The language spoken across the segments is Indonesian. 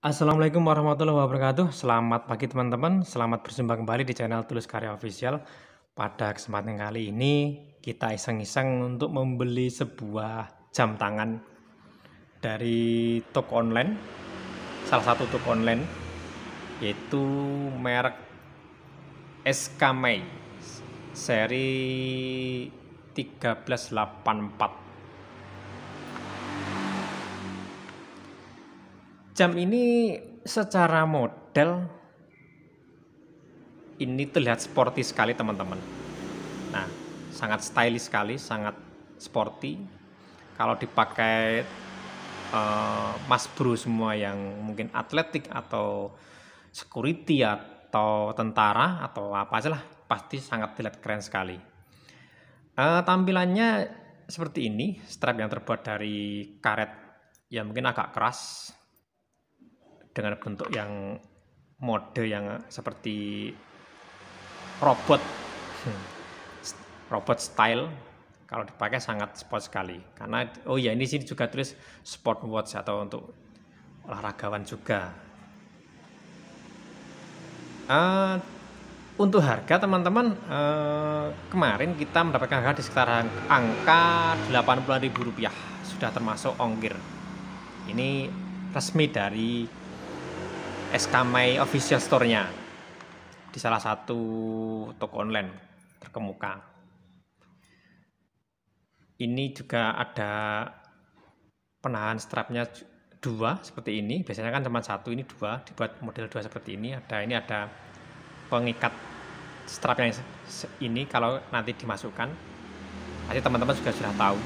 Assalamualaikum warahmatullahi wabarakatuh. Selamat pagi teman-teman. Selamat berjumpa kembali di channel Tulis Karya Official. Pada kesempatan kali ini kita iseng-iseng untuk membeli sebuah jam tangan dari toko online. Salah satu toko online yaitu merek Mei seri 1384 jam ini secara model ini terlihat sporty sekali teman-teman. Nah, sangat stylish sekali, sangat sporty. Kalau dipakai uh, mas bro semua yang mungkin atletik atau security atau tentara atau apa aja lah, pasti sangat terlihat keren sekali. Uh, tampilannya seperti ini, strap yang terbuat dari karet yang mungkin agak keras, dengan bentuk yang mode yang seperti robot hmm. robot style kalau dipakai sangat sport sekali karena oh ya ini sini juga tulis sport watch atau untuk olahragawan juga uh, untuk harga teman-teman uh, kemarin kita mendapatkan harga di sekitar angka Rp80.000 sudah termasuk ongkir ini resmi dari Eskamai official store-nya di salah satu toko online terkemuka. Ini juga ada penahan strapnya dua seperti ini biasanya kan cuma satu ini dua dibuat model dua seperti ini ada ini ada pengikat strap yang ini kalau nanti dimasukkan pasti teman-teman juga sudah tahu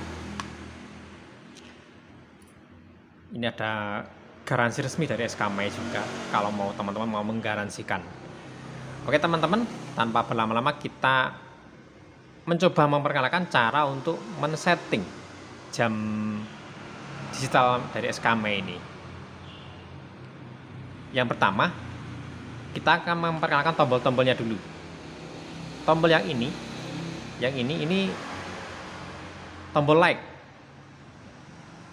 ini ada garansi resmi dari SKMI juga kalau mau teman-teman mau menggaransikan. Oke teman-teman, tanpa berlama-lama kita mencoba memperkenalkan cara untuk men-setting jam digital dari SKMI ini. Yang pertama, kita akan memperkenalkan tombol-tombolnya dulu. Tombol yang ini, yang ini ini tombol like.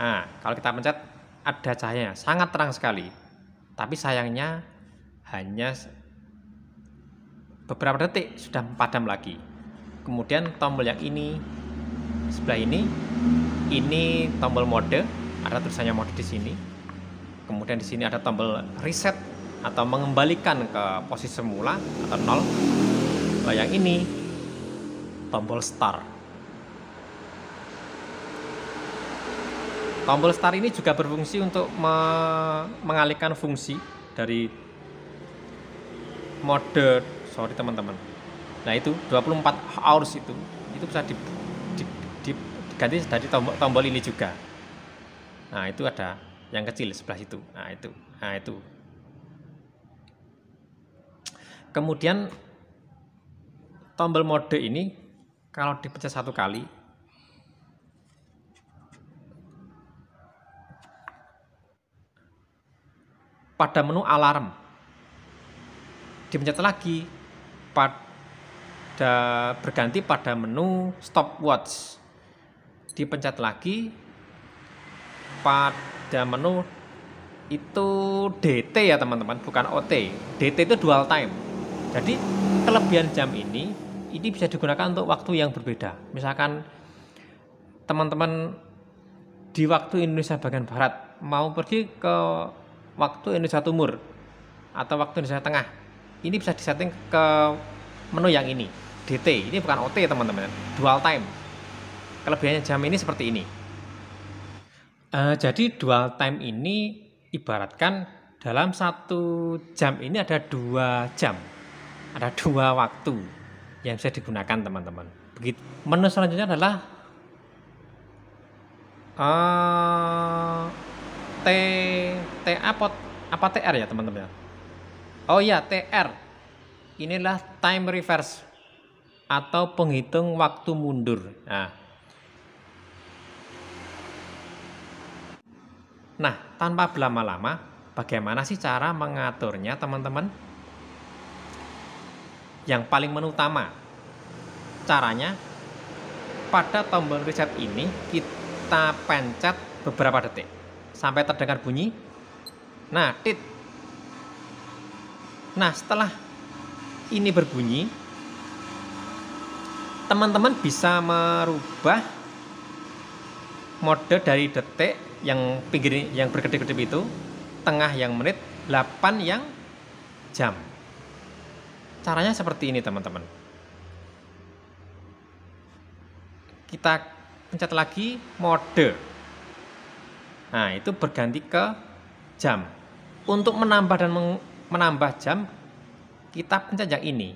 Nah, kalau kita pencet ada cahayanya, sangat terang sekali. Tapi sayangnya hanya beberapa detik sudah padam lagi. Kemudian tombol yang ini sebelah ini ini tombol mode, ada tulisannya mode di sini. Kemudian di sini ada tombol reset atau mengembalikan ke posisi semula atau nol. Nah, yang ini tombol start Tombol start ini juga berfungsi untuk me mengalihkan fungsi dari mode sorry teman-teman. Nah itu 24 hours itu itu bisa di, di, di, diganti dari tombol, tombol ini juga. Nah itu ada yang kecil sebelah situ. Nah itu, nah itu. Kemudian tombol mode ini kalau dipencet satu kali pada menu alarm. Dipencet lagi pada berganti pada menu stopwatch. Dipencet lagi pada menu itu DT ya teman-teman, bukan OT. DT itu dual time. Jadi kelebihan jam ini ini bisa digunakan untuk waktu yang berbeda. Misalkan teman-teman di waktu Indonesia bagian barat mau pergi ke waktu Indonesia Timur atau waktu Indonesia Tengah. Ini bisa disetting ke menu yang ini, DT. Ini bukan OT, ya teman-teman. Dual time. Kelebihannya jam ini seperti ini. Uh, jadi dual time ini ibaratkan dalam satu jam ini ada dua jam. Ada dua waktu yang bisa digunakan, teman-teman. Begitu. Menu selanjutnya adalah uh, T TA pot apa TR ya teman-teman? Ya? Oh iya TR. Inilah time reverse atau penghitung waktu mundur. Nah, Nah, tanpa berlama-lama, bagaimana sih cara mengaturnya, teman-teman? Yang paling menutama caranya pada tombol reset ini kita pencet beberapa detik sampai terdengar bunyi Nah, tit. Nah, setelah ini berbunyi, teman-teman bisa merubah mode dari detik yang pinggir yang berkedip-kedip itu, tengah yang menit, 8 yang jam. Caranya seperti ini, teman-teman. Kita pencet lagi mode. Nah, itu berganti ke jam untuk menambah dan menambah jam kita pencet yang ini.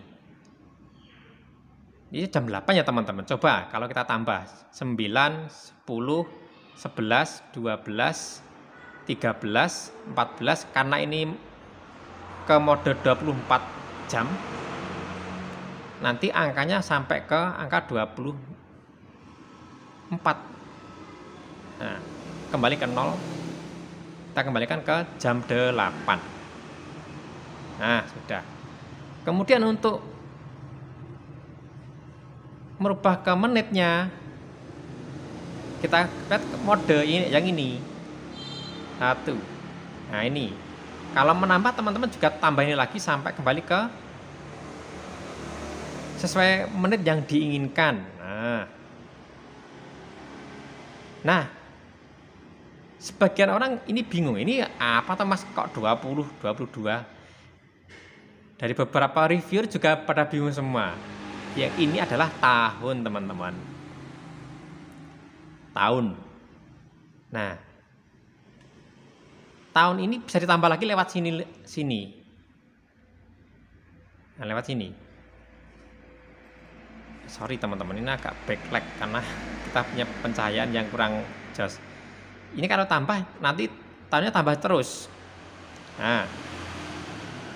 Ini jam 8 ya teman-teman. Coba kalau kita tambah 9, 10, 11, 12, 13, 14 karena ini ke mode 24 jam nanti angkanya sampai ke angka 24 nah, kembali ke 0 kita kembalikan ke jam 8 nah sudah kemudian untuk merubah ke menitnya kita lihat mode ini yang ini satu nah ini kalau menambah teman-teman juga tambahin lagi sampai kembali ke sesuai menit yang diinginkan nah nah sebagian orang ini bingung ini apa tuh mas kok 20 22 dari beberapa reviewer juga pada bingung semua yang ini adalah tahun teman-teman tahun nah tahun ini bisa ditambah lagi lewat sini sini nah lewat sini sorry teman-teman ini agak backlight karena kita punya pencahayaan yang kurang jelas ini kalau tambah nanti tahunnya tambah terus nah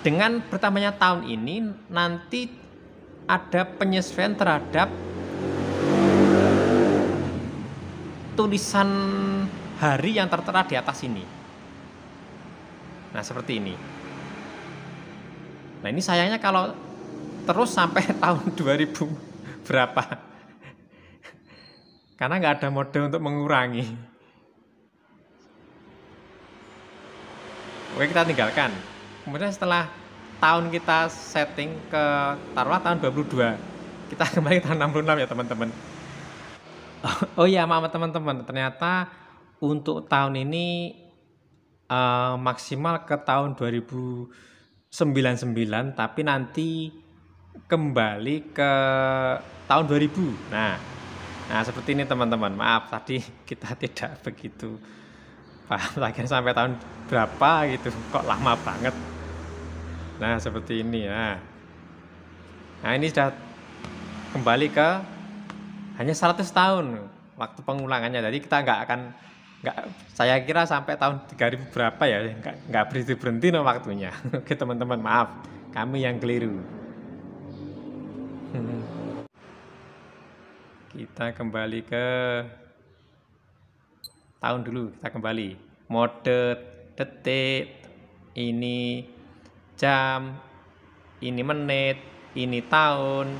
dengan bertambahnya tahun ini nanti ada penyesuaian terhadap tulisan hari yang tertera di atas ini. Nah, seperti ini. Nah, ini sayangnya kalau terus sampai tahun 2000 berapa? Karena nggak ada mode untuk mengurangi. oke kita tinggalkan kemudian setelah tahun kita setting ke taruhlah tahun 22 kita kembali ke tahun 66 ya teman-teman oh, oh iya mama teman-teman ternyata untuk tahun ini uh, maksimal ke tahun 2099 tapi nanti kembali ke tahun 2000 nah nah seperti ini teman-teman maaf tadi kita tidak begitu paham lagi sampai tahun berapa gitu kok lama banget nah seperti ini ya nah ini sudah kembali ke hanya 100 tahun waktu pengulangannya jadi kita nggak akan nggak saya kira sampai tahun 3000 berapa ya nggak nggak berhenti berhenti no waktunya oke teman-teman maaf kami yang keliru hmm. kita kembali ke tahun dulu kita kembali mode detik ini jam ini menit ini tahun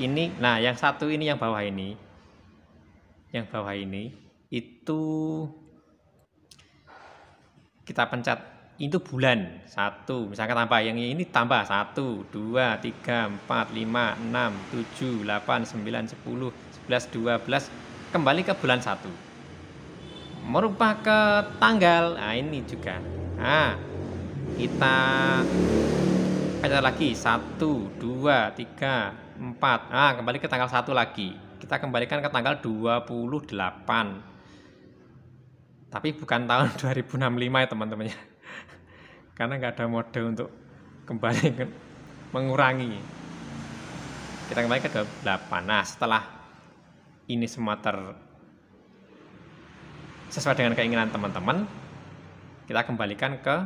ini nah yang satu ini yang bawah ini yang bawah ini itu kita pencet itu bulan satu misalkan tambah yang ini tambah satu dua tiga empat lima enam tujuh delapan sembilan sepuluh sebelas dua belas kembali ke bulan satu merubah ke tanggal nah ini juga nah kita ada lagi satu dua tiga empat nah kembali ke tanggal satu lagi kita kembalikan ke tanggal 28 tapi bukan tahun 2065 ya teman temannya karena nggak ada mode untuk kembali ke, mengurangi kita kembali ke 28 nah setelah ini semua ter sesuai dengan keinginan teman-teman kita kembalikan ke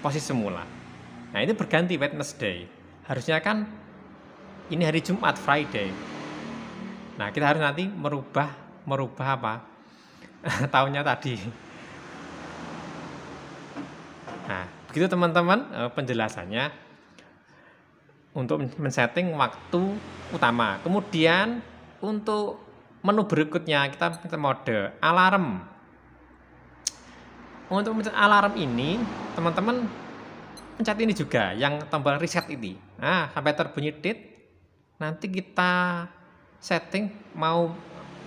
posisi semula nah ini berganti Wednesday harusnya kan ini hari Jumat Friday nah kita harus nanti merubah merubah apa tahunnya tadi nah begitu teman-teman eh, penjelasannya untuk men-setting waktu utama kemudian untuk menu berikutnya kita kita mode alarm untuk mencet alarm ini teman-teman pencet ini juga yang tombol reset ini nah sampai terbunyi dit nanti kita setting mau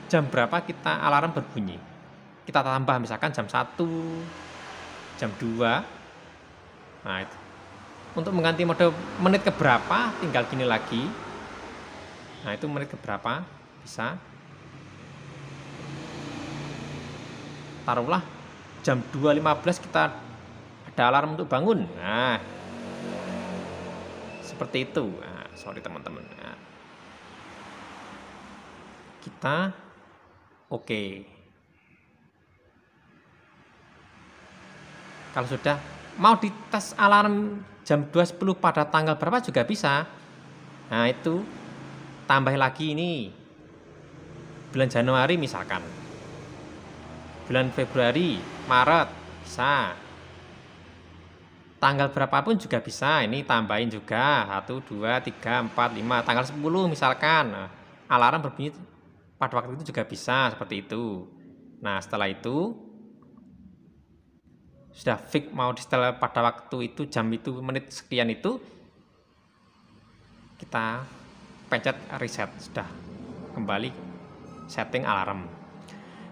jam berapa kita alarm berbunyi kita tambah misalkan jam 1 jam 2 nah itu untuk mengganti mode menit keberapa tinggal gini lagi nah itu menit keberapa bisa taruhlah jam 2.15 kita ada alarm untuk bangun. Nah, seperti itu. Nah, sorry teman-teman. Nah, kita oke. Okay. Kalau sudah mau dites alarm jam 2.10 pada tanggal berapa juga bisa. Nah, itu tambah lagi ini bulan Januari misalkan bulan Februari, Maret, bisa. Tanggal berapapun juga bisa, ini tambahin juga 1, 2, 3, 4, 5, tanggal 10 misalkan. Nah, alarm berbunyi pada waktu itu juga bisa, seperti itu. Nah setelah itu, sudah fix mau di setelah pada waktu itu, jam itu, menit sekian itu, kita pencet reset, sudah kembali setting alarm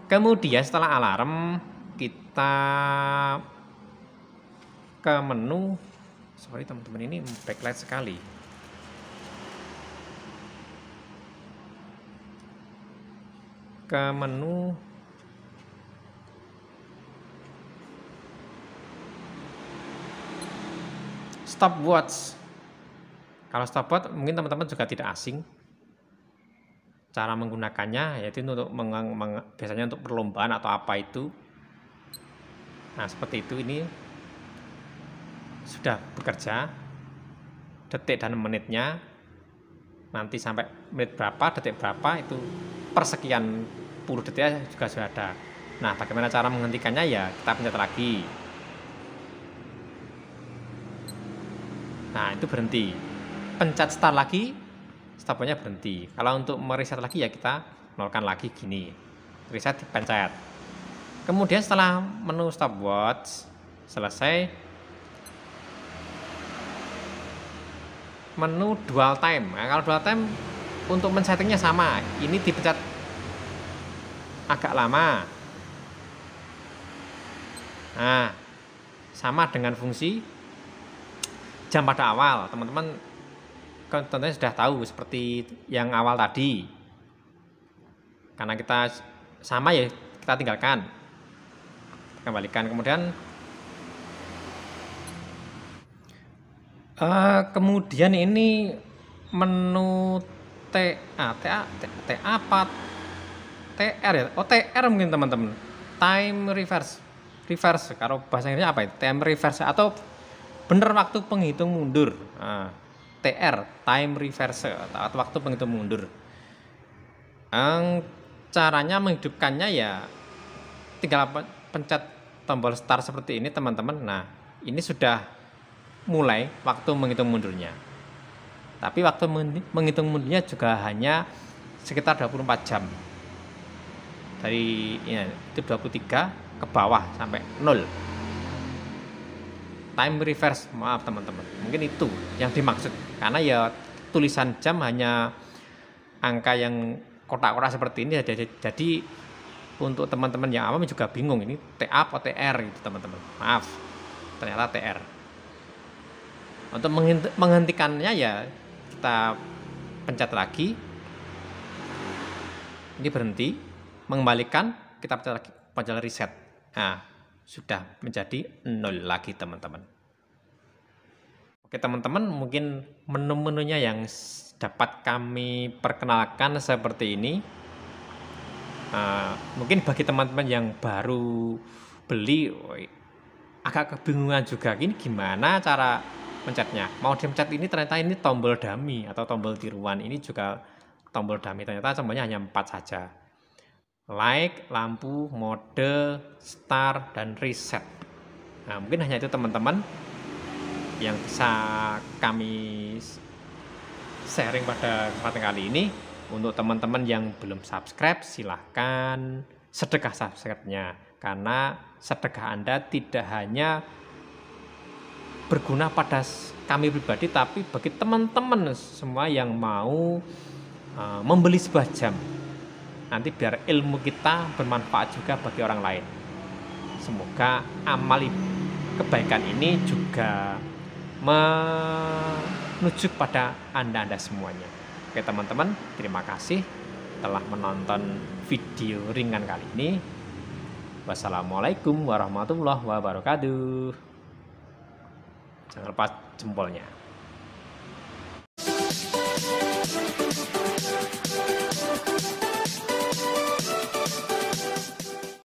kemudian setelah alarm kita ke menu sorry teman-teman ini backlight sekali ke menu stopwatch kalau stopwatch mungkin teman-teman juga tidak asing cara menggunakannya yaitu untuk meng, meng, biasanya untuk perlombaan atau apa itu nah seperti itu ini sudah bekerja detik dan menitnya nanti sampai menit berapa detik berapa itu persekian puluh detik juga sudah ada nah bagaimana cara menghentikannya ya kita pencet lagi nah itu berhenti pencet start lagi stopnya berhenti kalau untuk mereset lagi ya kita nolkan lagi gini reset dipencet kemudian setelah menu stopwatch selesai menu dual time nah, kalau dual time untuk men-settingnya sama ini dipencet agak lama nah sama dengan fungsi jam pada awal teman-teman Kan tentunya sudah tahu seperti yang awal tadi. Karena kita sama ya kita tinggalkan. Kita kembalikan kemudian uh, kemudian ini menu TA ah, TA TA apa TR ya? Oh TR mungkin teman-teman. Time reverse. Reverse kalau bahasa Inggrisnya apa ya Time reverse atau bener waktu penghitung mundur. Nah TR time reverse atau waktu penghitung mundur Ang, caranya menghidupkannya ya tinggal pencet tombol start seperti ini teman-teman nah ini sudah mulai waktu menghitung mundurnya tapi waktu menghitung mundurnya juga hanya sekitar 24 jam dari ya, 23 ke bawah sampai 0 time reverse maaf teman-teman mungkin itu yang dimaksud karena ya tulisan jam hanya angka yang kotak-kotak seperti ini jadi, jadi untuk teman-teman yang awam juga bingung ini TA atau TR gitu teman-teman maaf ternyata TR untuk menghentikannya ya kita pencet lagi ini berhenti mengembalikan kita pencet lagi pencet reset nah sudah menjadi hmm. nol lagi teman-teman. Oke teman-teman mungkin menu-menunya yang dapat kami perkenalkan seperti ini. Uh, mungkin bagi teman-teman yang baru beli agak kebingungan juga ini gimana cara mencetnya mau dipencet ini ternyata ini tombol dami atau tombol tiruan ini juga tombol dami ternyata semuanya hanya empat saja like, lampu, mode, star, dan reset. Nah, mungkin hanya itu teman-teman yang bisa kami sharing pada kesempatan kali ini. Untuk teman-teman yang belum subscribe, silahkan sedekah subscribe-nya. Karena sedekah Anda tidak hanya berguna pada kami pribadi, tapi bagi teman-teman semua yang mau eh, membeli sebuah jam nanti biar ilmu kita bermanfaat juga bagi orang lain. Semoga amal kebaikan ini juga menuju pada Anda-Anda semuanya. Oke teman-teman, terima kasih telah menonton video ringan kali ini. Wassalamualaikum warahmatullahi wabarakatuh. Jangan lupa jempolnya.